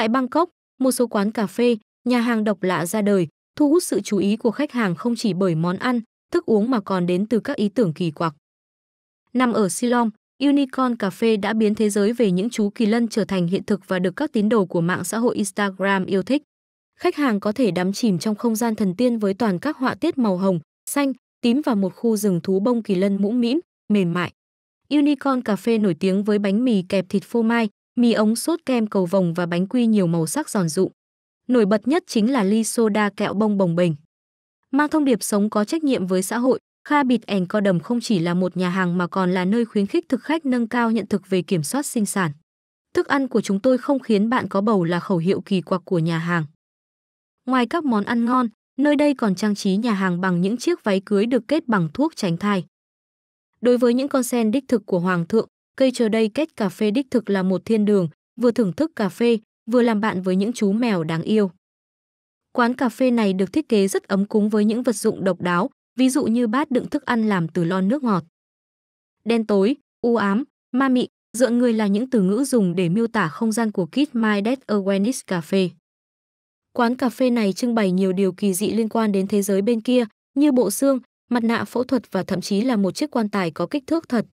Tại Bangkok, một số quán cà phê, nhà hàng độc lạ ra đời, thu hút sự chú ý của khách hàng không chỉ bởi món ăn, thức uống mà còn đến từ các ý tưởng kỳ quặc. Nằm ở Silom, Unicorn Cà phê đã biến thế giới về những chú kỳ lân trở thành hiện thực và được các tín đồ của mạng xã hội Instagram yêu thích. Khách hàng có thể đắm chìm trong không gian thần tiên với toàn các họa tiết màu hồng, xanh, tím và một khu rừng thú bông kỳ lân mũm mĩm, mềm mại. Unicorn Cà phê nổi tiếng với bánh mì kẹp thịt phô mai, mì ống sốt kem cầu vồng và bánh quy nhiều màu sắc giòn rụng. Nổi bật nhất chính là ly soda kẹo bông bồng bềnh. Mang thông điệp sống có trách nhiệm với xã hội, Kha Bịt Ẻn Co Đầm không chỉ là một nhà hàng mà còn là nơi khuyến khích thực khách nâng cao nhận thức về kiểm soát sinh sản. Thức ăn của chúng tôi không khiến bạn có bầu là khẩu hiệu kỳ quặc của nhà hàng. Ngoài các món ăn ngon, nơi đây còn trang trí nhà hàng bằng những chiếc váy cưới được kết bằng thuốc tránh thai. Đối với những con sen đích thực của Hoàng thượng, cây chờ đây kết cà phê đích thực là một thiên đường, vừa thưởng thức cà phê, vừa làm bạn với những chú mèo đáng yêu. Quán cà phê này được thiết kế rất ấm cúng với những vật dụng độc đáo, ví dụ như bát đựng thức ăn làm từ lon nước ngọt. Đen tối, u ám, ma mị, dựa người là những từ ngữ dùng để miêu tả không gian của Kid My Dead Awareness Cafe. Quán cà phê này trưng bày nhiều điều kỳ dị liên quan đến thế giới bên kia, như bộ xương, mặt nạ phẫu thuật và thậm chí là một chiếc quan tài có kích thước thật,